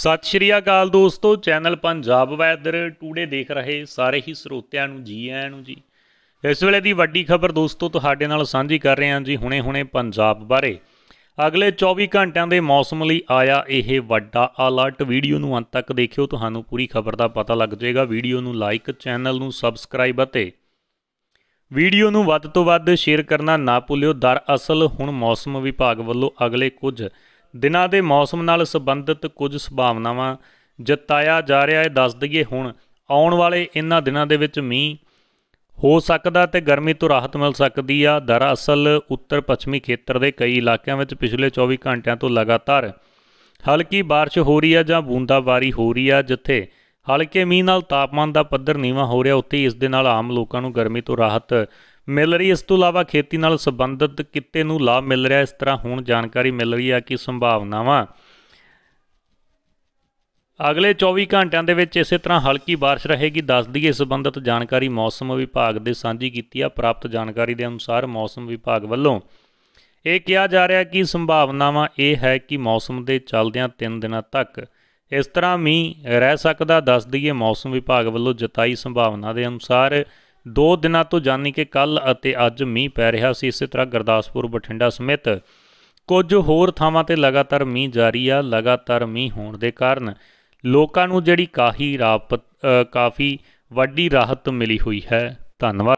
ਸਤਿ ਸ਼੍ਰੀ ਅਕਾਲ ਦੋਸਤੋ channel Punjab weather today ਦੇਖ ਰਹੇ ਸਾਰੇ ਹੀ ਸਰੋਤਿਆਂ ਨੂੰ ਜੀ ਆਇਆਂ ਨੂੰ ਜੀ ਇਸ ਵੇਲੇ ਦੀ ਵੱਡੀ ਖਬਰ ਦੋਸਤੋ ਤੁਹਾਡੇ ਨਾਲ ਸਾਂਝੀ ਕਰ ਰਹੇ ਹਾਂ ਜੀ ਹੁਣੇ-ਹੁਣੇ ਪੰਜਾਬ ਬਾਰੇ ਅਗਲੇ 24 ਘੰਟਿਆਂ ਦੇ ਮੌਸਮ ਲਈ ਆਇਆ ਇਹ ਵੱਡਾ ਅਲਰਟ ਵੀਡੀਓ ਨੂੰ ਅੰਤ ਤੱਕ ਦੇਖਿਓ ਤੁਹਾਨੂੰ ਪੂਰੀ ਖਬਰ ਦਾ ਪਤਾ ਲੱਗ ਜਾਏਗਾ ਵੀਡੀਓ ਨੂੰ ਲਾਈਕ ਚੈਨਲ ਨੂੰ ਸਬਸਕ੍ਰਾਈਬ ਅਤੇ ਵੀਡੀਓ ਨੂੰ ਵੱਧ ਤੋਂ ਵੱਧ ਸ਼ੇਅਰ ਕਰਨਾ ਨਾ ਭੁੱਲਿਓ ਦਰ ਅਸਲ ਹੁਣ ਮੌਸਮ ਵਿਭਾਗ ਵੱਲੋਂ ਅਗਲੇ ਕੁਝ ਦਿਨਾਂ ਦੇ ਮੌਸਮ ਨਾਲ ਸੰਬੰਧਿਤ ਕੁਝ ਸੰਭਾਵਨਾਵਾਂ ਜਤਾਇਆ ਜਾ ਰਿਹਾ ਹੈ ਦੱਸ ਦਈਏ ਹੁਣ ਆਉਣ ਵਾਲੇ ਇਹਨਾਂ ਦਿਨਾਂ ਦੇ ਵਿੱਚ ਮੀਂਹ ਹੋ ਸਕਦਾ ਤੇ ਗਰਮੀ ਤੋਂ ਰਾਹਤ ਮਿਲ ਸਕਦੀ ਆ ਦਰਅਸਲ ਉੱਤਰ ਪੱਛਮੀ ਖੇਤਰ ਦੇ ਕਈ ਇਲਾਕਿਆਂ ਵਿੱਚ ਪਿਛਲੇ 24 ਘੰਟਿਆਂ ਤੋਂ ਲਗਾਤਾਰ ਹਲਕੀ بارش ਹੋ ਰਹੀ ਆ ਜਾਂ ਬੂੰਦਾਬਾਰੀ ਹੋ ਰਹੀ ਆ ਜਿੱਥੇ ਹਲਕੇ ਮੀਂਹ ਨਾਲ ਤਾਪਮਾਨ ਦਾ ਪੱਧਰ ਨੀਵਾ ਹੋ ਰਿਹਾ ਉੱਥੇ ਇਸ ਦੇ ਨਾਲ ਆਮ ਲੋਕਾਂ ਨੂੰ ਗਰਮੀ ਤੋਂ ਰਾਹਤ ਮਿਲ ਰਹੀ ਇਸ ਤੋਂ ਇਲਾਵਾ ਖੇਤੀ ਨਾਲ ਸੰਬੰਧਿਤ ਕਿਤੇ ਨੂੰ ਲਾਭ ਮਿਲ ਰਿਹਾ ਇਸ ਤਰ੍ਹਾਂ ਹੁਣ ਜਾਣਕਾਰੀ ਮਿਲ ਰਹੀ ਹੈ ਕਿ ਸੰਭਾਵਨਾਵਾਂ ਅਗਲੇ 24 ਘੰਟਿਆਂ ਦੇ ਵਿੱਚ ਇਸੇ ਤਰ੍ਹਾਂ ਹਲਕੀ بارش ਰਹੇਗੀ ਦੱਸ ਦਈਏ ਸੰਬੰਧਿਤ ਜਾਣਕਾਰੀ ਮੌਸਮ ਵਿਭਾਗ ਦੇ ਸਾਂਝੀ ਕੀਤੀ ਆ ਪ੍ਰਾਪਤ ਜਾਣਕਾਰੀ ਦੇ ਅਨੁਸਾਰ ਮੌਸਮ ਵਿਭਾਗ ਵੱਲੋਂ ਇਹ ਕਿਹਾ ਜਾ ਰਿਹਾ ਕਿ ਸੰਭਾਵਨਾਵਾਂ ਇਹ ਹੈ ਕਿ ਮੌਸਮ ਦੇ ਚੱਲਦਿਆਂ 3 ਦਿਨਾਂ ਤੱਕ ਇਸ ਤਰ੍ਹਾਂ ਮੀਂਹ ਰਹਿ ਸਕਦਾ ਦੱਸ ਦਈਏ ਮੌਸਮ ਵਿਭਾਗ ਵੱਲੋਂ ਜਤਾਈ ਸੰਭਾਵਨਾ ਦੇ ਅਨੁਸਾਰ ਦੋ ਦਿਨਾਂ ਤੋਂ ਜਾਨੀ ਕਿ ਕੱਲ ਅਤੇ ਅੱਜ ਮੀਂਹ ਪੈ ਰਿਹਾ ਸੀ ਇਸੇ ਤਰ੍ਹਾਂ ਗਰਦਾਸਪੁਰ ਬਠਿੰਡਾ ਸਮੇਤ ਕੁਝ ਹੋਰ ਥਾਵਾਂ ਤੇ ਲਗਾਤਾਰ ਮੀਂਹ ਜਾਰੀ ਆ ਲਗਾਤਾਰ ਮੀਂਹ ਹੋਣ ਦੇ ਕਾਰਨ ਲੋਕਾਂ ਨੂੰ ਜਿਹੜੀ ਕਾਹੀ ਰਾਪ ਕਾਫੀ ਵੱਡੀ ਰਾਹਤ ਮਿਲੀ ਹੋਈ ਹੈ ਧੰਨਵਾਦ